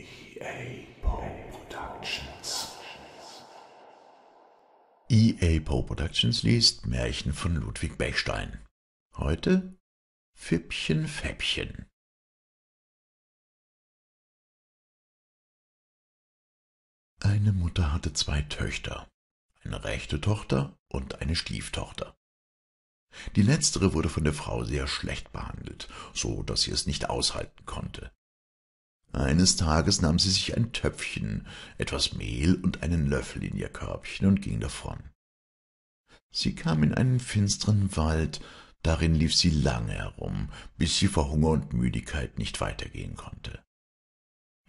EA Poe Productions. EA Poe Productions liest Märchen von Ludwig Bechstein. Heute Fippchen Fäppchen. Eine Mutter hatte zwei Töchter, eine rechte Tochter und eine Stieftochter. Die letztere wurde von der Frau sehr schlecht behandelt, so dass sie es nicht aushalten konnte. Eines Tages nahm sie sich ein Töpfchen, etwas Mehl und einen Löffel in ihr Körbchen und ging davon. Sie kam in einen finsteren Wald, darin lief sie lange herum, bis sie vor Hunger und Müdigkeit nicht weitergehen konnte.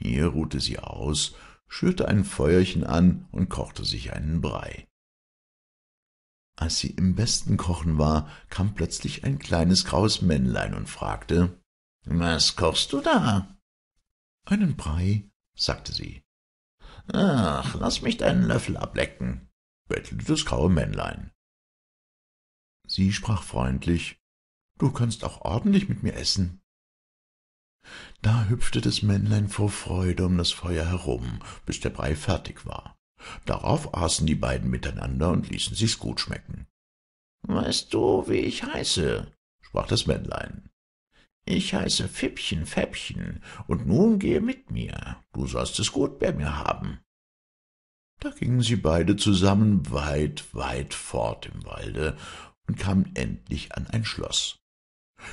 Hier ruhte sie aus, schürte ein Feuerchen an und kochte sich einen Brei. Als sie im besten Kochen war, kam plötzlich ein kleines graues Männlein und fragte Was kochst du da? »Einen Brei«, sagte sie. »Ach, lass mich deinen Löffel ablecken«, bettelte das graue Männlein. Sie sprach freundlich, »Du kannst auch ordentlich mit mir essen.« Da hüpfte das Männlein vor Freude um das Feuer herum, bis der Brei fertig war. Darauf aßen die beiden miteinander und ließen sich's gut schmecken. »Weißt du, wie ich heiße?« sprach das Männlein. Ich heiße Fippchen Fäppchen, und nun gehe mit mir, du sollst es gut bei mir haben. Da gingen sie beide zusammen weit, weit fort im Walde und kamen endlich an ein Schloss.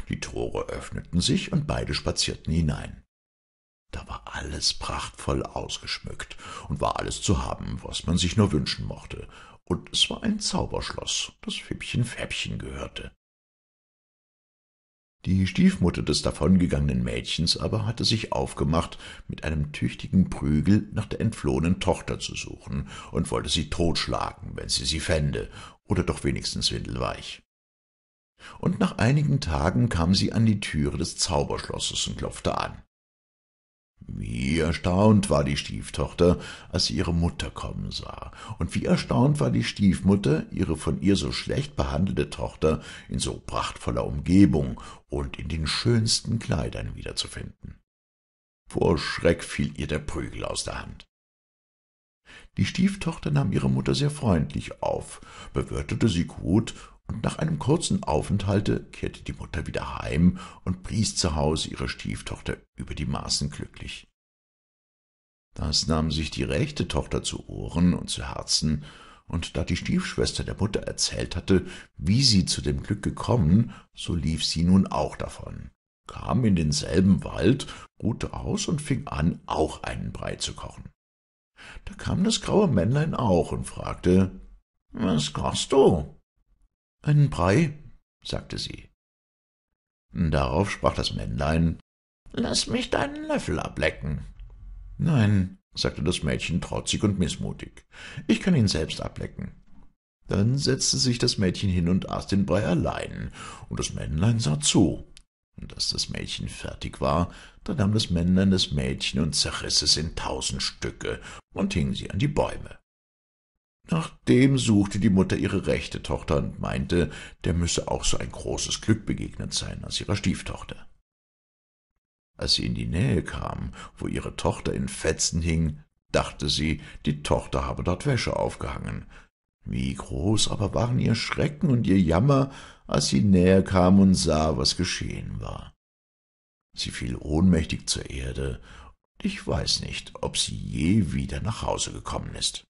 Die Tore öffneten sich und beide spazierten hinein. Da war alles prachtvoll ausgeschmückt und war alles zu haben, was man sich nur wünschen mochte, und es war ein Zauberschloss, das Fippchen Fäppchen gehörte. Die Stiefmutter des davongegangenen Mädchens aber hatte sich aufgemacht, mit einem tüchtigen Prügel nach der entflohenen Tochter zu suchen und wollte sie totschlagen, wenn sie sie fände, oder doch wenigstens windelweich. Und nach einigen Tagen kam sie an die Türe des Zauberschlosses und klopfte an. Wie erstaunt war die Stieftochter, als sie ihre Mutter kommen sah, und wie erstaunt war die Stiefmutter, ihre von ihr so schlecht behandelte Tochter in so prachtvoller Umgebung und in den schönsten Kleidern wiederzufinden. Vor Schreck fiel ihr der Prügel aus der Hand. Die Stieftochter nahm ihre Mutter sehr freundlich auf, bewirtete sie gut, und nach einem kurzen Aufenthalte kehrte die Mutter wieder heim und pries zu Hause ihre Stieftochter über die Maßen glücklich. Das nahm sich die rechte Tochter zu Ohren und zu Herzen, und da die Stiefschwester der Mutter erzählt hatte, wie sie zu dem Glück gekommen, so lief sie nun auch davon, kam in denselben Wald, ruhte aus und fing an, auch einen Brei zu kochen. Da kam das graue Männlein auch und fragte, »Was kochst du?« »Einen Brei«, sagte sie. Darauf sprach das Männlein, »Lass mich deinen Löffel ablecken.« »Nein«, sagte das Mädchen trotzig und mißmutig, »ich kann ihn selbst ablecken.« Dann setzte sich das Mädchen hin und aß den Brei allein, und das Männlein sah zu. Und als das Mädchen fertig war, da nahm das Männlein das Mädchen und zerriß es in tausend Stücke und hing sie an die Bäume. Nachdem suchte die Mutter ihre rechte Tochter und meinte, der müsse auch so ein großes Glück begegnet sein als ihrer Stieftochter. Als sie in die Nähe kam, wo ihre Tochter in Fetzen hing, dachte sie, die Tochter habe dort Wäsche aufgehangen, wie groß aber waren ihr Schrecken und ihr Jammer, als sie näher kam und sah, was geschehen war. Sie fiel ohnmächtig zur Erde, und ich weiß nicht, ob sie je wieder nach Hause gekommen ist.